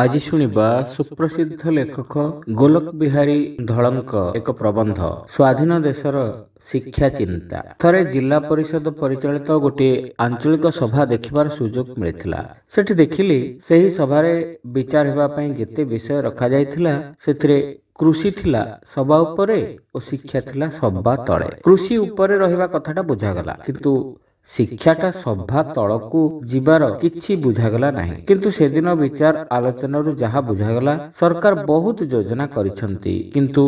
ଆଜି ଶୁଣିବା ସୁପ୍ରସିଦ୍ଧ ଲେଖକ ଗୋଲକ ବିହାରୀ ଧଳଙ୍କ ଏକ ପ୍ରବନ୍ଧ ସ୍ୱାଧୀନ ଦେଶର ଶିକ୍ଷା ଚିନ୍ତା ଥରେ ଜିଲ୍ଲା ପରିଷଦ ପରିଚାଳିତ ଗୋଟିଏ ଆଞ୍ଚଳିକ ସଭା ଦେଖିବାର ସୁଯୋଗ ମିଳିଥିଲା ସେଠି ଦେଖିଲି ସେହି ସଭାରେ ବିଚାର ହେବା ପାଇଁ ଯେତେ ବିଷୟ ରଖାଯାଇଥିଲା ସେଥିରେ କୃଷି ଥିଲା ସଭା ଉପରେ ଓ ଶିକ୍ଷା ଥିଲା ସଭା ତଳେ କୃଷି ଉପରେ ରହିବା କଥାଟା ବୁଝାଗଲା କିନ୍ତୁ ଶିକ୍ଷାଟା ସଭା ତଳକୁ ଯିବାର କିଛି ବୁଝାଗଲା ନାହିଁ କିନ୍ତୁ ସେଦିନ ବିଚାର ଆଲୋଚନାରୁ ଯାହା ବୁଝାଗଲା ସରକାର ବହୁତ ଯୋଜନା କରିଛନ୍ତି କିନ୍ତୁ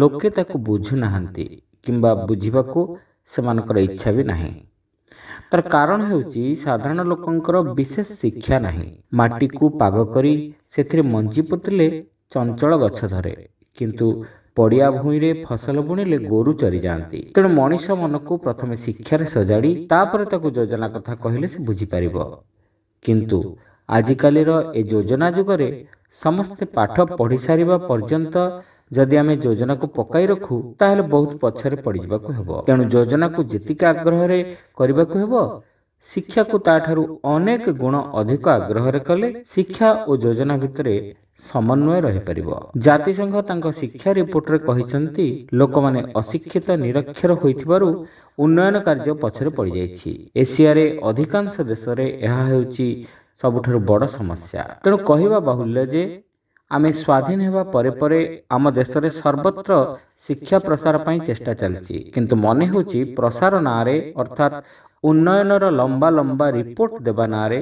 ଲୋକେ ତାକୁ ବୁଝୁନାହାନ୍ତି କିମ୍ବା ବୁଝିବାକୁ ସେମାନଙ୍କର ଇଚ୍ଛା ବି ନାହିଁ ତାର କାରଣ ହେଉଛି ସାଧାରଣ ଲୋକଙ୍କର ବିଶେଷ ଶିକ୍ଷା ନାହିଁ ମାଟିକୁ ପାଗ କରି ସେଥିରେ ମଞ୍ଜି ପୋତିଲେ ଚଞ୍ଚଳ ଗଛ ଧରେ କିନ୍ତୁ ପଡ଼ିଆ ଭୂଇଁରେ ଫସଲ ବୁଣିଲେ ଗୋରୁ ଚରିଯାଆନ୍ତି ତେଣୁ ମଣିଷ ମନକୁ ପ୍ରଥମେ ଶିକ୍ଷାରେ ସଜାଡ଼ି ତାପରେ ତାକୁ ଯୋଜନା କଥା କହିଲେ ସେ ବୁଝିପାରିବ କିନ୍ତୁ ଆଜିକାଲିର ଏ ଯୋଜନା ଯୁଗରେ ସମସ୍ତେ ପାଠ ପଢ଼ିସାରିବା ପର୍ଯ୍ୟନ୍ତ ଯଦି ଆମେ ଯୋଜନାକୁ ପକାଇ ରଖୁ ତାହେଲେ ବହୁତ ପଛରେ ପଡ଼ିଯିବାକୁ ହେବ ତେଣୁ ଯୋଜନାକୁ ଯେତିକି ଆଗ୍ରହରେ କରିବାକୁ ହେବ ଶିକ୍ଷାକୁ ତାଠାରୁ ଅନେକ ଗୁଣ ଅଧିକ ଆଗ୍ରହରେ କଲେ ଶିକ୍ଷା ଓ ଯୋଜନା ଭିତରେ ସମନ୍ୱୟ ରହିପାରିବ ଜାତିସଂଘ ତାଙ୍କ ଶିକ୍ଷା ରିପୋର୍ଟରେ କହିଛନ୍ତି ଲୋକମାନେ ଅଶିକ୍ଷିତ ନିରକ୍ଷର ହୋଇଥିବାରୁ ଉନ୍ନୟନ କାର୍ଯ୍ୟ ପଛରେ ପଡ଼ିଯାଇଛି ଏସିଆରେ ଅଧିକାଂଶ ଦେଶରେ ଏହା ହେଉଛି ସବୁଠାରୁ ବଡ଼ ସମସ୍ୟା ତେଣୁ କହିବା ବାହୁଲ୍ୟ ଯେ ଆମେ ସ୍ୱାଧୀନ ହେବା ପରେ ପରେ ଆମ ଦେଶରେ ସର୍ବତ୍ର ଶିକ୍ଷା ପ୍ରସାର ପାଇଁ ଚେଷ୍ଟା ଚାଲିଛି କିନ୍ତୁ ମନେ ହେଉଛି ପ୍ରସାର ନାଁରେ ଅର୍ଥାତ୍ ଉନ୍ନୟନର ଲମ୍ବା ଲମ୍ବା ରିପୋର୍ଟ ଦେବା ନାଁରେ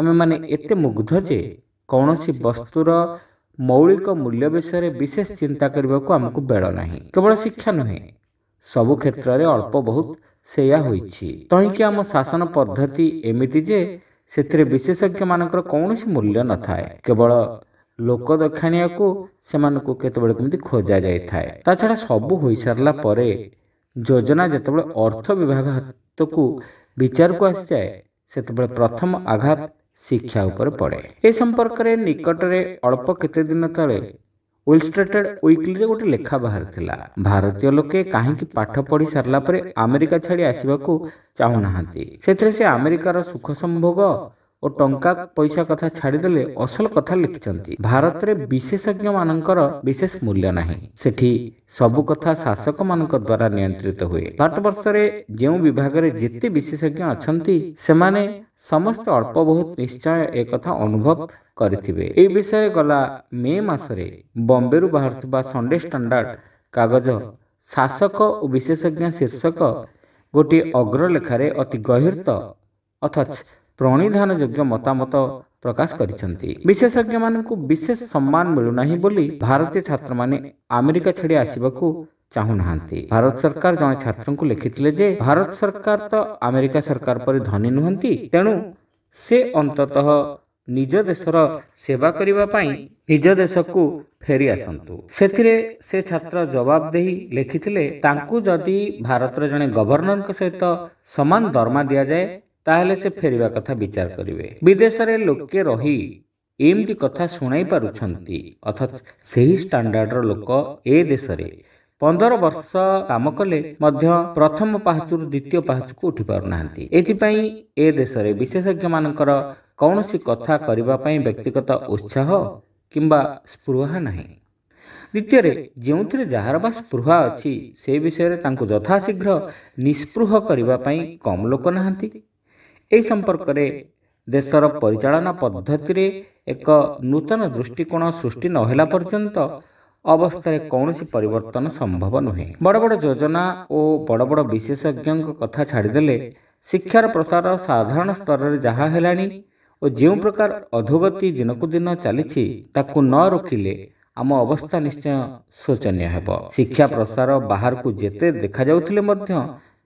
ଆମେମାନେ ଏତେ ମୁଗ୍ଧ ଯେ କୌଣସି ବସ୍ତୁର ମୌଳିକ ମୂଲ୍ୟ ବିଷୟରେ ବିଶେଷ ଚିନ୍ତା କରିବାକୁ ଆମକୁ ବେଳ ନାହିଁ କେବଳ ଶିକ୍ଷା ନୁହେଁ ସବୁ କ୍ଷେତ୍ରରେ ଅଳ୍ପ ବହୁତ ସେଇଆ ହୋଇଛି ତହିଁକି ଆମ ଶାସନ ପଦ୍ଧତି ଏମିତି ଯେ ସେଥିରେ ବିଶେଷଜ୍ଞମାନଙ୍କର କୌଣସି ମୂଲ୍ୟ ନଥାଏ କେବଳ ଲୋକ ଦକ୍ଷାଣିଆକୁ ସେମାନଙ୍କୁ କେତେବେଳେ କେମିତି ଖୋଜା ଯାଇଥାଏ ତା ଛଡ଼ା ସବୁ ହୋଇସାରିଲା ପରେ ଯୋଜନା ଯେତେବେଳେ ଅର୍ଥ ବିଭାଗ ତକୁ ବିଚାରକୁ ଆସିଯାଏ ସେତେବେଳେ ପ୍ରଥମ ଆଘାତ ଶିକ୍ଷା ଉପରେ ପଡ଼େ ଏ ସମ୍ପର୍କରେ ନିକଟରେ ଅଳ୍ପ କେତେଦିନ ତଳେ ୱିଲଷ୍ଟେଟେଡ୍ ୱିକ୍ଲିରେ ଗୋଟେ ଲେଖା ବାହାରିଥିଲା ଭାରତୀୟ ଲୋକେ କାହିଁକି ପାଠ ପଢ଼ି ସାରିଲା ପରେ ଆମେରିକା ଛାଡ଼ି ଆସିବାକୁ ଚାହୁଁନାହାନ୍ତି ସେଥିରେ ସେ ଆମେରିକାର ସୁଖ ସମ୍ଭୋଗ ଓ ଟଙ୍କା ପଇସା କଥା ଛାଡ଼ିଦେଲେ ଅସଲ କଥା ଲେଖିଛନ୍ତି ଭାରତରେ ବିଶେଷଜ୍ଞ ମାନଙ୍କର ବିଶେଷ ମୂଲ୍ୟ ନାହିଁ ସେଠି ସବୁ କଥା ଶାସକମାନଙ୍କ ଦ୍ୱାରା ନିୟନ୍ତ୍ରିତ ହୁଏ ଭାରତବର୍ଷରେ ଯେଉଁ ବିଭାଗରେ ଯେତେ ବିଶେଷଜ୍ଞ ଅଛନ୍ତି ସେମାନେ ସମସ୍ତ ଅଳ୍ପ ବହୁତ ନିଶ୍ଚୟ ଏକଥା ଅନୁଭବ କରିଥିବେ ଏହି ବିଷୟରେ ଗଲା ମେ ମାସରେ ବମ୍ବେରୁ ବାହାରୁଥିବା ସଣ୍ଡେ ଷ୍ଟାଣ୍ଡାର୍ଡ କାଗଜ ଶାସକ ଓ ବିଶେଷଜ୍ଞ ଶୀର୍ଷକ ଗୋଟିଏ ଅଗ୍ରଲେଖାରେ ଅତି ଗହୀର ଅଥଚ ପ୍ରଣିଧାନ ଯୋଗ୍ୟ ମତାମତ ପ୍ରକାଶ କରିଛନ୍ତି ବିଶେଷଜ୍ଞମାନଙ୍କୁ ବିଶେଷ ସମ୍ମାନ ମିଳୁନାହିଁ ବୋଲି ଭାରତୀୟ ଛାତ୍ରମାନେ ଆମେରିକା ଛାଡ଼ି ଆସିବାକୁ ଚାହୁଁନାହାନ୍ତି ଭାରତ ସରକାର ଜଣେ ଛାତ୍ରଙ୍କୁ ଲେଖିଥିଲେ ଯେ ଭାରତ ସରକାର ତ ଆମେରିକା ସରକାର ପରି ଧନୀ ନୁହନ୍ତି ତେଣୁ ସେ ଅନ୍ତତଃ ନିଜ ଦେଶର ସେବା କରିବା ପାଇଁ ନିଜ ଦେଶକୁ ଫେରି ଆସନ୍ତୁ ସେଥିରେ ସେ ଛାତ୍ର ଜବାବ ଦେଇ ଲେଖିଥିଲେ ତାଙ୍କୁ ଯଦି ଭାରତର ଜଣେ ଗଭର୍ଣ୍ଣରଙ୍କ ସହିତ ସମାନ ଦରମା ଦିଆଯାଏ ତାହେଲେ ସେ ଫେରିବା କଥା ବିଚାର କରିବେ ବିଦେଶରେ ଲୋକେ ରହି ଏମିତି କଥା ଶୁଣାଇ ପାରୁଛନ୍ତି ଅର୍ଥାତ୍ ସେହି ଷ୍ଟାଣ୍ଡାର୍ଡର ଲୋକ ଏ ଦେଶରେ ପନ୍ଦର ବର୍ଷ କାମ କଲେ ମଧ୍ୟ ପ୍ରଥମ ପାହାଚରୁ ଦ୍ୱିତୀୟ ପାହାଚକୁ ଉଠିପାରୁନାହାନ୍ତି ଏଥିପାଇଁ ଏ ଦେଶରେ ବିଶେଷଜ୍ଞମାନଙ୍କର କୌଣସି କଥା କରିବା ପାଇଁ ବ୍ୟକ୍ତିଗତ ଉତ୍ସାହ କିମ୍ବା ସ୍ପୃହା ନାହିଁ ଦ୍ୱିତୀୟରେ ଯେଉଁଥିରେ ଯାହାର ବା ସ୍ପୃହା ଅଛି ସେ ବିଷୟରେ ତାଙ୍କୁ ଯଥାଶୀଘ୍ର ନିସ୍ପୃହ କରିବା ପାଇଁ କମ୍ ଲୋକ ନାହାନ୍ତି ଏହି ସମ୍ପର୍କରେ ଦେଶର ପରିଚାଳନା ପଦ୍ଧତିରେ ଏକ ନୂତନ ଦୃଷ୍ଟିକୋଣ ସୃଷ୍ଟି ନହେଲା ପର୍ଯ୍ୟନ୍ତ ଅବସ୍ଥାରେ କୌଣସି ପରିବର୍ତ୍ତନ ସମ୍ଭବ ନୁହେଁ ବଡ଼ ବଡ଼ ଯୋଜନା ଓ ବଡ଼ ବଡ଼ ବିଶେଷଜ୍ଞଙ୍କ କଥା ଛାଡ଼ିଦେଲେ ଶିକ୍ଷାର ପ୍ରସାର ସାଧାରଣ ସ୍ତରରେ ଯାହା ହେଲାଣି ଓ ଯେଉଁ ପ୍ରକାର ଅଧୋଗତି ଦିନକୁ ଦିନ ଚାଲିଛି ତାକୁ ନ ରୋକିଲେ ଆମ ଅବସ୍ଥା ନିଶ୍ଚୟ ଶୋଚନୀୟ ହେବ ଶିକ୍ଷା ପ୍ରସାର ବାହାରକୁ ଯେତେ ଦେଖାଯାଉଥିଲେ ମଧ୍ୟ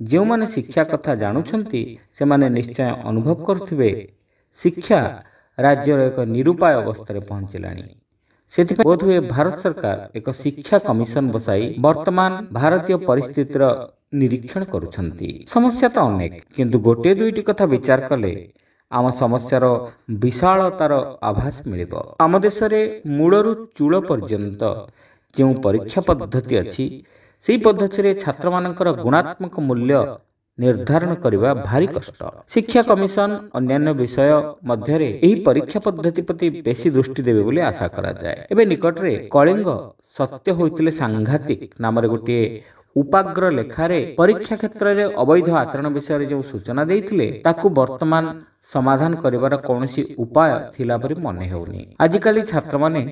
ଯେଉଁମାନେ ଶିକ୍ଷା କଥା ଜାଣୁଛନ୍ତି ସେମାନେ ନିଶ୍ଚୟ ଅନୁଭବ କରୁଥିବେ ଶିକ୍ଷା ରାଜ୍ୟର ଏକ ନିରୁପାୟ ଅବସ୍ଥାରେ ପହଞ୍ଚିଲାଣି ସେଥିପାଇଁ ବୋଧହୁଏ ଭାରତ ସରକାର ଏକ ଶିକ୍ଷା କମିଶନ ବସାଇ ବର୍ତ୍ତମାନ ଭାରତୀୟ ପରିସ୍ଥିତିର ନିରୀକ୍ଷଣ କରୁଛନ୍ତି ସମସ୍ୟା ତ ଅନେକ କିନ୍ତୁ ଗୋଟିଏ ଦୁଇଟି କଥା ବିଚାର କଲେ ଆମ ସମସ୍ୟାର ବିଶାଳତାର ଆଭାସ ମିଳିବ ଆମ ଦେଶରେ ମୂଳରୁ ଚୂଳ ପର୍ଯ୍ୟନ୍ତ ଯେଉଁ ପରୀକ୍ଷା ପଦ୍ଧତି ଅଛି ସେହି ପଦ୍ଧତିରେ ଛାତ୍ରମାନଙ୍କର ଗୁଣାତ୍ମକ ମୂଲ୍ୟ ନିର୍ଦ୍ଧାରଣ କରିବା ଭାରି କଷ୍ଟ ଶିକ୍ଷା କମିଶନ ଅନ୍ୟାନ୍ୟ ବିଷୟ ମଧ୍ୟରେ ଏହି ପରୀକ୍ଷା ପଦ୍ଧତି ପ୍ରତି ବେଶୀ ଦୃଷ୍ଟି ଦେବେ ବୋଲି ଆଶା କରାଯାଏ ଏବେ ନିକଟରେ କଳିଙ୍ଗ ସତ୍ୟ ହୋଇଥିଲେ ସାଂଘାତିକ ନାମରେ ଗୋଟିଏ ଉପାଗ୍ର ଲେଖାରେ ପରୀକ୍ଷା କ୍ଷେତ୍ରରେ ଅବୈଧ ଆଚରଣ ବିଷୟରେ ଯେଉଁ ସୂଚନା ଦେଇଥିଲେ ତାକୁ ବର୍ତ୍ତମାନ ସମାଧାନ କରିବାର କୌଣସି ଉପାୟ ଥିଲା ପରି ମନେ ହେଉନି ଆଜିକାଲି ଛାତ୍ରମାନେ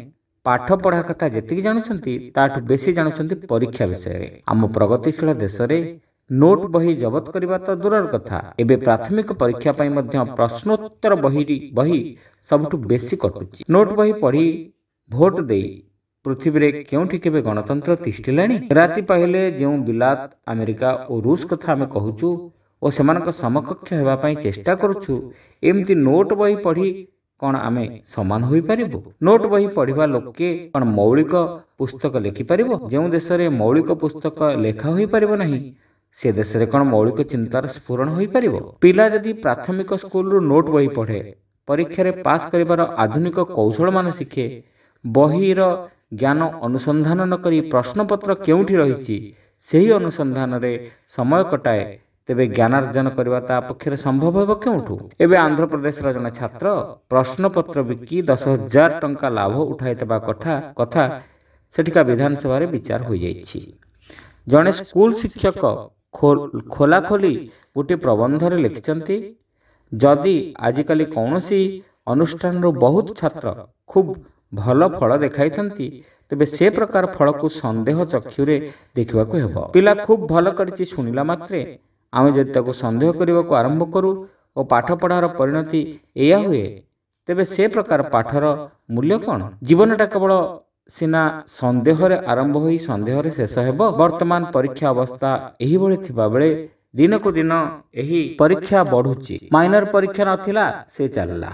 ପାଠ ପଢ଼ା କଥା ଯେତିକି ଜାଣୁଛନ୍ତି ତାଠୁ ବେଶୀ ଜାଣୁଛନ୍ତି ପରୀକ୍ଷା ବିଷୟରେ ଆମ ପ୍ରଗତିଶୀଳ ଦେଶରେ ନୋଟ୍ ବହି ଜବତ କରିବା ତ ଦୂରର କଥା ଏବେ ପ୍ରାଥମିକ ପରୀକ୍ଷା ପାଇଁ ମଧ୍ୟ ପ୍ରଶ୍ନୋତ୍ତର ବହି ବହି ସବୁଠୁ ବେଶୀ କଟୁଛି ନୋଟ୍ ବହି ପଢ଼ି ଭୋଟ ଦେଇ ପୃଥିବୀରେ କେଉଁଠି କେବେ ଗଣତନ୍ତ୍ର ତିଷ୍ଠିଲାଣି ରାତି ପାହିଲେ ଯେଉଁ ବିଲାତ ଆମେରିକା ଓ ରୁଷ କଥା ଆମେ କହୁଛୁ ଓ ସେମାନଙ୍କ ସମକକ୍ଷ ହେବା ପାଇଁ ଚେଷ୍ଟା କରୁଛୁ ଏମିତି ନୋଟ୍ ବହି ପଢ଼ି କଣ ଆମେ ସମାନ ହୋଇପାରିବୁ ନୋଟ ବହି ପଢିବା ଲୋକେ କଣ ମୌଳିକ ପୁସ୍ତକ ଲେଖିପାରିବ ଯେଉଁ ଦେଶରେ ମୌଳିକ ପୁସ୍ତକ ଲେଖା ହୋଇପାରିବ ନାହିଁ ସେ ଦେଶରେ କଣ ମୌଳିକ ଚିନ୍ତାର ସ୍ଫୁରଣ ହୋଇପାରିବ ପିଲା ଯଦି ପ୍ରାଥମିକ ସ୍କୁଲରୁ ନୋଟ ବହି ପଢେ ପରୀକ୍ଷାରେ ପାସ୍ କରିବାର ଆଧୁନିକ କୌଶଳ ମାନ ଶିଖେ ବହିର ଜ୍ଞାନ ଅନୁସନ୍ଧାନ ନକରି ପ୍ରଶ୍ନପତ୍ର କେଉଁଠି ରହିଛି ସେହି ଅନୁସନ୍ଧାନରେ ସମୟ କଟାଏ ତେବେ ଜ୍ଞାନାର୍ଜନ କରିବା ତା ପକ୍ଷରେ ସମ୍ଭବ ହେବ କେଉଁଠୁ ଏବେ ଆନ୍ଧ୍ରପ୍ରଦେଶର ଜଣେ ଛାତ୍ର ପ୍ରଶ୍ନପତ୍ର ବିକି ଦଶ ହଜାର ଟଙ୍କା ଲାଭ ଉଠାଇଥିବା କଥା କଥା ସେଠିକା ବିଧାନସଭାରେ ବିଚାର ହୋଇଯାଇଛି ଜଣେ ସ୍କୁଲ ଶିକ୍ଷକ ଖୋଲାଖୋଲି ଗୋଟିଏ ପ୍ରବନ୍ଧରେ ଲେଖିଛନ୍ତି ଯଦି ଆଜିକାଲି କୌଣସି ଅନୁଷ୍ଠାନରୁ ବହୁତ ଛାତ୍ର ଖୁବ୍ ଭଲ ଫଳ ଦେଖାଇଥାନ୍ତି ତେବେ ସେ ପ୍ରକାର ଫଳକୁ ସନ୍ଦେହ ଚକ୍ଷୁରେ ଦେଖିବାକୁ ହେବ ପିଲା ଖୁବ୍ ଭଲ କରିଛି ଶୁଣିଲା ମାତ୍ରେ ଆମେ ଯଦି ତାକୁ ସନ୍ଦେହ କରିବାକୁ ଆରମ୍ଭ କରୁ ଓ ପାଠ ପଢ଼ାର ପରିଣତି ଏଇଆ ହୁଏ ତେବେ ସେ ପ୍ରକାର ପାଠର ମୂଲ୍ୟ କ'ଣ ଜୀବନଟା କେବଳ ସିନା ସନ୍ଦେହରେ ଆରମ୍ଭ ହୋଇ ସନ୍ଦେହରେ ଶେଷ ହେବ ବର୍ତ୍ତମାନ ପରୀକ୍ଷା ଅବସ୍ଥା ଏହିଭଳି ଥିବାବେଳେ ଦିନକୁ ଦିନ ଏହି ପରୀକ୍ଷା ବଢ଼ୁଛି ମାଇନର ପରୀକ୍ଷା ନଥିଲା ସେ ଚାଲିଲା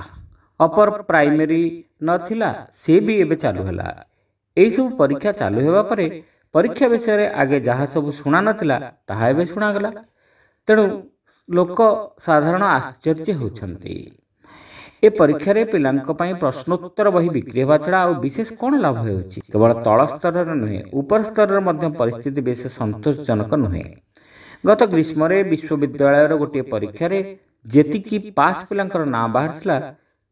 ଅପର ପ୍ରାଇମେରୀ ନଥିଲା ସେ ବି ଏବେ ଚାଲୁ ହେଲା ଏହିସବୁ ପରୀକ୍ଷା ଚାଲୁ ହେବା ପରେ ପରୀକ୍ଷା ବିଷୟରେ ଆଗେ ଯାହା ସବୁ ଶୁଣା ନଥିଲା ତାହା ଏବେ ଶୁଣାଗଲା ତେଣୁ ଲୋକ ସାଧାରଣ ଆଶ୍ଚର୍ଯ୍ୟ ହେଉଛନ୍ତି ଏ ପରୀକ୍ଷାରେ ପିଲାଙ୍କ ପାଇଁ ପ୍ରଶ୍ନୋତ୍ତର ବହି ବିକ୍ରି ହେବା ଛଡ଼ା ଆଉ ବିଶେଷ କ'ଣ ଲାଭ ହେଉଛି କେବଳ ତଳ ସ୍ତରର ନୁହେଁ ଉପର ସ୍ତରର ମଧ୍ୟ ପରିସ୍ଥିତି ବିଶେଷ ସନ୍ତୋଷଜନକ ନୁହେଁ ଗତ ଗ୍ରୀଷ୍ମରେ ବିଶ୍ୱବିଦ୍ୟାଳୟର ଗୋଟିଏ ପରୀକ୍ଷାରେ ଯେତିକି ପାସ୍ ପିଲାଙ୍କର ନାଁ ବାହାରିଥିଲା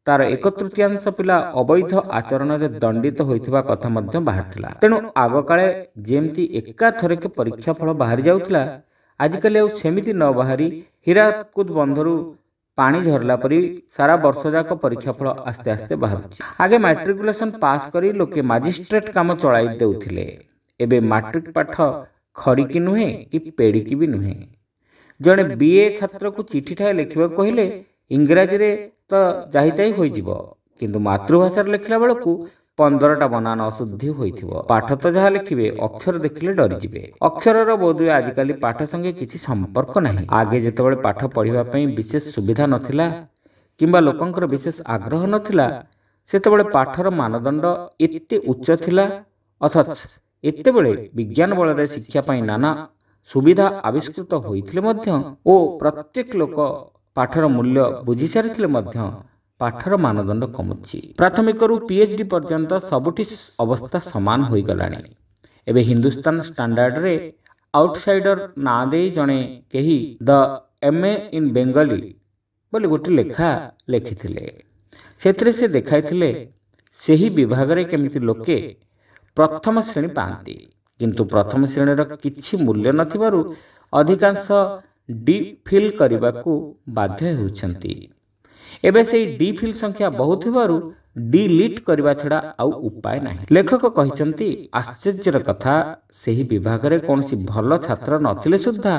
ତାର ଏକ ତୃତୀୟାଂଶ ପିଲା ଅବୈଧ ଆଚରଣରେ ଦଣ୍ଡିତ ହୋଇଥିବା କଥା ମଧ୍ୟ ବାହାରିଥିଲା ତେଣୁ ଆଗକାଳେ ଯେମିତି ଏକାଥରକେ ପରୀକ୍ଷା ଫଳ ବାହାରି ଯାଉଥିଲା ଆଜିକାଲି ଆଉ ସେମିତି ନ ବାହାରି ହୀରାକୁଦ ବନ୍ଧରୁ ପାଣି ଝରିଲା ପରି ସାରା ବର୍ଷ ଯାକ ପରୀକ୍ଷା ଫଳ ଆସ୍ତେ ଆସ୍ତେ ବାହାରୁଛି ଆଗେ ମାଟ୍ରିକୁଲେସନ୍ ପାସ୍ କରି ଲୋକେ ମାଜିଷ୍ଟ୍ରେଟ୍ କାମ ଚଳାଇ ଦେଉଥିଲେ ଏବେ ମାଟ୍ରିକ୍ ପାଠ ଖଡ଼ିକି ନୁହେଁ କି ପେଡ଼ିକି ବି ନୁହେଁ ଜଣେ ବି ଏ ଛାତ୍ରକୁ ଚିଠିଠାଏ ଲେଖିବାକୁ କହିଲେ ଇଂରାଜୀରେ ତ ଯାହିତାହି ହୋଇଯିବ କିନ୍ତୁ ମାତୃଭାଷାରେ ଲେଖିଲା ବେଳକୁ ପନ୍ଦରଟା ବନାନ ଅଶୁଦ୍ଧି ହୋଇଥିବ ପାଠ ତ ଯାହା ଲେଖିବେ ଅକ୍ଷର ଦେଖିଲେ ଡରିଯିବେ ଅକ୍ଷରର ବୋଧହୁଏ ଆଜିକାଲି ପାଠ ସଙ୍ଗେ କିଛି ସମ୍ପର୍କ ନାହିଁ ଆଗେ ଯେତେବେଳେ ପାଠ ପଢ଼ିବା ପାଇଁ ବିଶେଷ ସୁବିଧା ନଥିଲା କିମ୍ବା ଲୋକଙ୍କର ବିଶେଷ ଆଗ୍ରହ ନଥିଲା ସେତେବେଳେ ପାଠର ମାନଦଣ୍ଡ ଏତେ ଉଚ୍ଚ ଥିଲା ଅଥଚ ଏତେବେଳେ ବିଜ୍ଞାନ ବଳରେ ଶିକ୍ଷା ପାଇଁ ନାନା ସୁବିଧା ଆବିଷ୍କୃତ ହୋଇଥିଲେ ମଧ୍ୟ ଓ ପ୍ରତ୍ୟେକ ଲୋକ ପାଠର ମୂଲ୍ୟ ବୁଝିସାରିଥିଲେ ମଧ୍ୟ ପାଠର ମାନଦଣ୍ଡ କମୁଛି ପ୍ରାଥମିକରୁ ପିଏଚ୍ଡି ପର୍ଯ୍ୟନ୍ତ ସବୁଠି ଅବସ୍ଥା ସମାନ ହୋଇଗଲାଣି ଏବେ ହିନ୍ଦୁସ୍ତାନ ଷ୍ଟାଣ୍ଡାର୍ଡ଼ରେ ଆଉଟସାଇଡର୍ ନାଁ ଦେଇ ଜଣେ କେହି ଦ ଏମ୍ଏ ଇନ୍ ବେଙ୍ଗଲୀ ବୋଲି ଗୋଟିଏ ଲେଖା ଲେଖିଥିଲେ ସେଥିରେ ସେ ଦେଖାଇଥିଲେ ସେହି ବିଭାଗରେ କେମିତି ଲୋକେ ପ୍ରଥମ ଶ୍ରେଣୀ ପାଆନ୍ତି କିନ୍ତୁ ପ୍ରଥମ ଶ୍ରେଣୀର କିଛି ମୂଲ୍ୟ ନଥିବାରୁ ଅଧିକାଂଶ ଡିପ୍ ଫିଲ୍ କରିବାକୁ ବାଧ୍ୟ ହେଉଛନ୍ତି ଏବେ ସେହି ଡି ଫିଲ୍ ସଂଖ୍ୟା ବହୁ ଥିବାରୁ ଡିଲିଟ୍ କରିବା ଛଡ଼ା ଆଉ ଉପାୟ ନାହିଁ ଲେଖକ କହିଛନ୍ତି ଆଶ୍ଚର୍ଯ୍ୟର କଥା ସେହି ବିଭାଗରେ କୌଣସି ଭଲ ଛାତ୍ର ନଥିଲେ ସୁଦ୍ଧା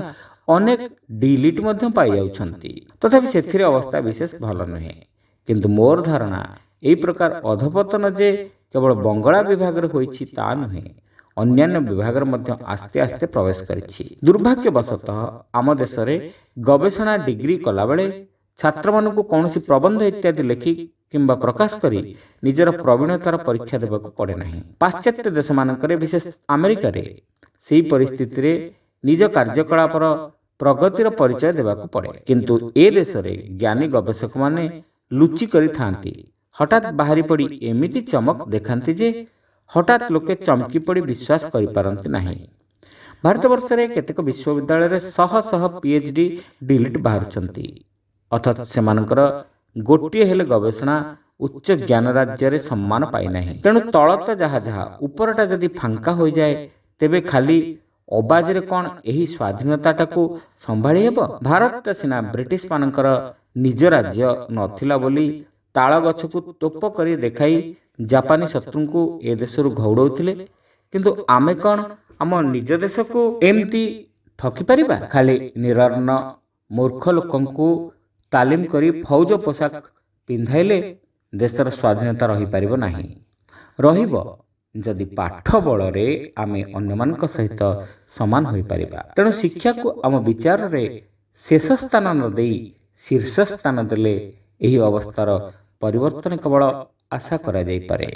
ଅନେକ ଡିଲିଟ୍ ମଧ୍ୟ ପାଇଯାଉଛନ୍ତି ତଥାପି ସେଥିରେ ଅବସ୍ଥା ବିଶେଷ ଭଲ ନୁହେଁ କିନ୍ତୁ ମୋର ଧାରଣା ଏହି ପ୍ରକାର ଅଧପତନ ଯେ କେବଳ ବଙ୍ଗଳା ବିଭାଗରେ ହୋଇଛି ତା ନୁହେଁ ଅନ୍ୟାନ୍ୟ ବିଭାଗରେ ମଧ୍ୟ ଆସ୍ତେ ଆସ୍ତେ ପ୍ରବେଶ କରିଛି ଦୁର୍ଭାଗ୍ୟବଶତଃ ଆମ ଦେଶରେ ଗବେଷଣା ଡିଗ୍ରୀ କଲାବେଳେ ଛାତ୍ରମାନଙ୍କୁ କୌଣସି ପ୍ରବନ୍ଧ ଇତ୍ୟାଦି ଲେଖି କିମ୍ବା ପ୍ରକାଶ କରି ନିଜର ପ୍ରବୀଣତାର ପରୀକ୍ଷା ଦେବାକୁ ପଡ଼େ ନାହିଁ ପାଶ୍ଚାତ୍ୟ ଦେଶମାନଙ୍କରେ ବିଶେଷ ଆମେରିକାରେ ସେହି ପରିସ୍ଥିତିରେ ନିଜ କାର୍ଯ୍ୟକଳାପର ପ୍ରଗତିର ପରିଚୟ ଦେବାକୁ ପଡ଼େ କିନ୍ତୁ ଏ ଦେଶରେ ଜ୍ଞାନୀ ଗବେଷକମାନେ ଲୁଚି କରିଥାନ୍ତି ହଠାତ୍ ବାହାରି ପଡ଼ି ଏମିତି ଚମକ ଦେଖାନ୍ତି ଯେ ହଠାତ୍ ଲୋକେ ଚମକି ପଡ଼ି ବିଶ୍ୱାସ କରିପାରନ୍ତି ନାହିଁ ଭାରତବର୍ଷରେ କେତେକ ବିଶ୍ୱବିଦ୍ୟାଳୟରେ ଶହ ଶହ ପି ଏଚ୍ ଡି ଡିଲିଟ୍ ବାହାରୁଛନ୍ତି ଅର୍ଥାତ୍ ସେମାନଙ୍କର ଗୋଟିଏ ହେଲେ ଗବେଷଣା ଉଚ୍ଚ ଜ୍ଞାନ ରାଜ୍ୟରେ ସମ୍ମାନ ପାଇନାହିଁ ତେଣୁ ତଳ ତ ଯାହା ଯାହା ଉପରଟା ଯଦି ଫାଙ୍କା ହୋଇଯାଏ ତେବେ ଖାଲି ଅବାଜରେ କ'ଣ ଏହି ସ୍ୱାଧୀନତାଟାକୁ ସମ୍ଭାଳି ହେବ ଭାରତ ସିନା ବ୍ରିଟିଶମାନଙ୍କର ନିଜ ରାଜ୍ୟ ନଥିଲା ବୋଲି ତାଳ ଗଛକୁ ତୋପ କରି ଦେଖାଇ ଜାପାନୀ ଶତ୍ରୁଙ୍କୁ ଏ ଦେଶରୁ ଘଉଡ଼ଉଥିଲେ କିନ୍ତୁ ଆମେ କ'ଣ ଆମ ନିଜ ଦେଶକୁ ଏମିତି ଠକିପାରିବା ଖାଲି ନିରର୍ଣ୍ଣ ମୂର୍ଖ ଲୋକଙ୍କୁ ତାଲିମ କରି ଫୌଜ ପୋଷାକ ପିନ୍ଧାଇଲେ ଦେଶର ସ୍ୱାଧୀନତା ରହିପାରିବ ନାହିଁ ରହିବ ଯଦି ପାଠ ବଳରେ ଆମେ ଅନ୍ୟମାନଙ୍କ ସହିତ ସମାନ ହୋଇପାରିବା ତେଣୁ ଶିକ୍ଷାକୁ ଆମ ବିଚାରରେ ଶେଷ ସ୍ଥାନ ନ ଦେଇ ଶୀର୍ଷ ସ୍ଥାନ ଦେଲେ ଏହି ଅବସ୍ଥାର ପରିବର୍ତ୍ତନ କେବଳ ଆଶା କରାଯାଇପାରେ